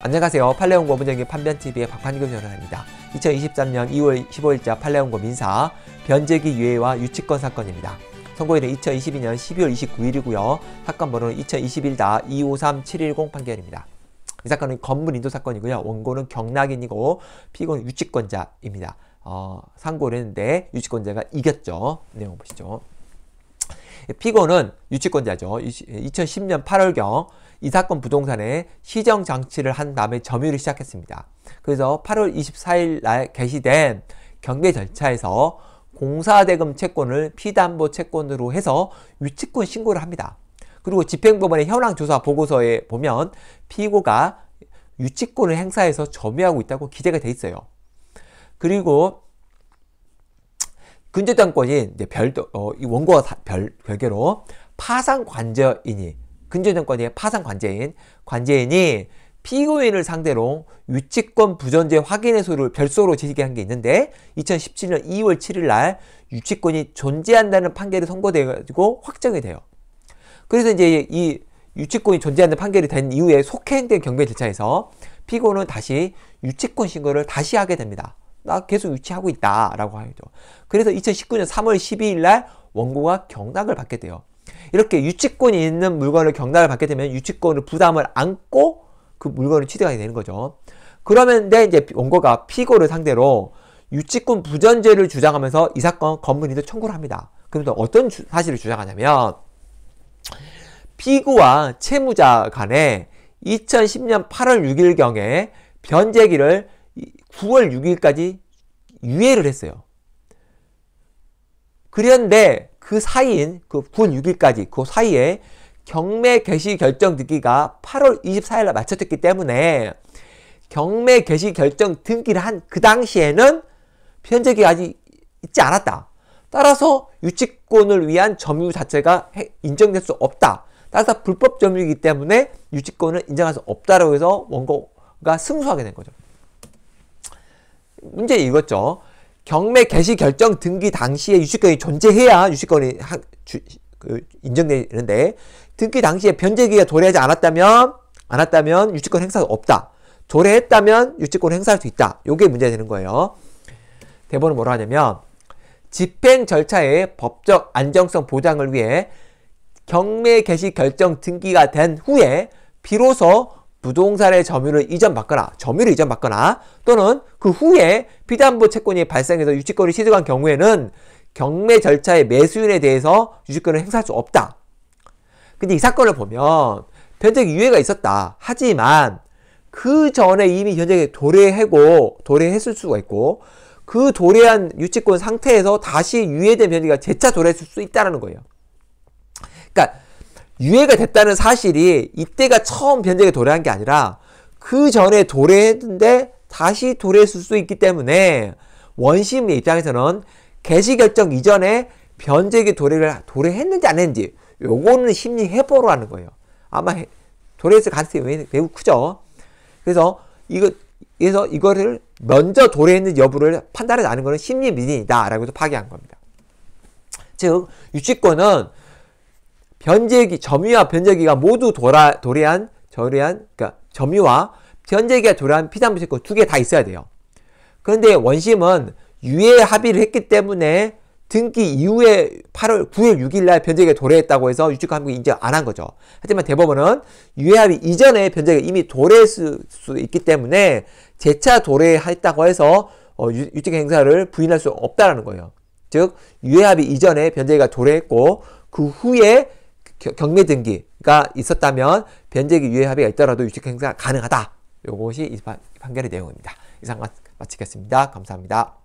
안녕하세요. 팔레온 고문쟁이 판변TV의 박판규 변호사입니다. 2023년 2월 15일자 팔레온고 민사 변제기 유예와 유치권 사건입니다. 선고일은 2022년 12월 29일이고요. 사건 번호는 2021-253-710 판결입니다. 이 사건은 건물 인도 사건이고요. 원고는 경락인이고 피고는 유치권자입니다. 어, 상고를 했는데 유치권자가 이겼죠. 내용 보시죠. 피고는 유치권자죠. 2010년 8월경 이 사건 부동산에 시정 장치를 한 다음에 점유를 시작했습니다. 그래서 8월 24일 날 개시된 경매 절차에서 공사대금 채권을 피담보 채권으로 해서 유치권 신고를 합니다. 그리고 집행법원의 현황 조사 보고서에 보면 피고가 유치권을 행사해서 점유하고 있다고 기재가 돼 있어요. 그리고 근저당권인 별도 어, 이 원고와 다, 별, 별개로 파상관저인이 근저당권의 파상관제인 관제인이 피고인을 상대로 유치권 부존재 확인의 소를 별소로 제기한 게 있는데 2017년 2월 7일 날 유치권이 존재한다는 판결이 선고돼 가지고 확정이 돼요. 그래서 이제 이 유치권이 존재한다는 판결이 된 이후에 속행된 경매 절차에서 피고는 다시 유치권 신고를 다시 하게 됩니다. 나 계속 유치하고 있다라고 하죠. 그래서 2019년 3월 12일 날 원고가 경락을 받게 돼요. 이렇게 유치권이 있는 물건을 경락을 받게 되면 유치권을 부담을 안고 그 물건을 취득하게 되는 거죠. 그러면 이제 원고가 피고를 상대로 유치권 부전제를 주장하면서 이 사건 건물인도 청구를 합니다. 그럼 또 어떤 주, 사실을 주장하냐면 피고와 채무자 간에 2010년 8월 6일경에 변제기를 9월 6일까지 유예를 했어요. 그런데 그 사이인 그 9월 6일까지 그 사이에 경매 개시 결정 등기가 8월 24일 날마쳐기 때문에 경매 개시 결정 등기를 한 그 당시에는 변제기 아직 있지 않았다. 따라서 유치권을 위한 점유 자체가 인정될 수 없다. 따라서 불법 점유이기 때문에 유치권을 인정할 수 없다라고 해서 원고가 승소하게 된 거죠. 문제 읽었죠 경매 개시 결정 등기 당시에 유치권이 존재해야 유치권이 하, 주, 그, 인정되는데 등기 당시에 변제기가 도래하지 않았다면 않았다면 유치권 행사가 없다. 조례했다면 유치권 행사할 수 있다. 요게 문제 되는 거예요. 대본은 뭐라 하냐면 집행 절차의 법적 안정성 보장을 위해 경매 개시 결정 등기가 된 후에 비로소 부동산의 점유를 이전받거나 점유를 이전받거나 또는 그 후에 피담보 채권이 발생해서 유치권을 취득한 경우에는 경매 절차의 매수인에 대해서 유치권을 행사할 수 없다. 근데 이 사건을 보면 변적 유예가 있었다. 하지만 그 전에 이미 현재 도래하고 도래했을 수가 있고 그 도래한 유치권 상태에서 다시 유예된 변이가 재차 도래했을 수있다는 거예요. 그러니까 유해가 됐다는 사실이 이때가 처음 변제에 도래한 게 아니라 그 전에 도래했는데 다시 도래했을 수 있기 때문에 원심의 입장에서는 개시 결정 이전에 변제기 도래를 도래했는지 안 했는지 요거는 심리 해보로 하는 거예요. 아마 도래했을 가능성이 매우 크죠. 그래서 이거 그래서 이거를 먼저 도래했는지 여부를 판단해 나는 것은 심리 미진이다라고도 파괴한 겁니다. 즉 유치권은 변제기, 점유와 변제기가 모두 도라, 도래한, 저래한, 그러니까 점유와 변제기가 도래한 피담부채권 두 개 다 있어야 돼요. 그런데 원심은 유예 합의를 했기 때문에 등기 이후에 8월 9일 6일 날 변제기가 도래했다고 해서 유축 항목이 인정 안 한 거죠. 하지만 대법원은 유예 합의 이전에 변제기가 이미 도래했을 수 있기 때문에 재차 도래했다고 해서 어, 유책 행사를 부인할 수 없다라는 거예요. 즉 유예 합의 이전에 변제기가 도래했고 그 후에 경매 등기가 있었다면 변제기 유예합의가 있더라도 유책 행사가 가능하다. 요것이 이 판결의 내용입니다. 이상 마치겠습니다. 감사합니다.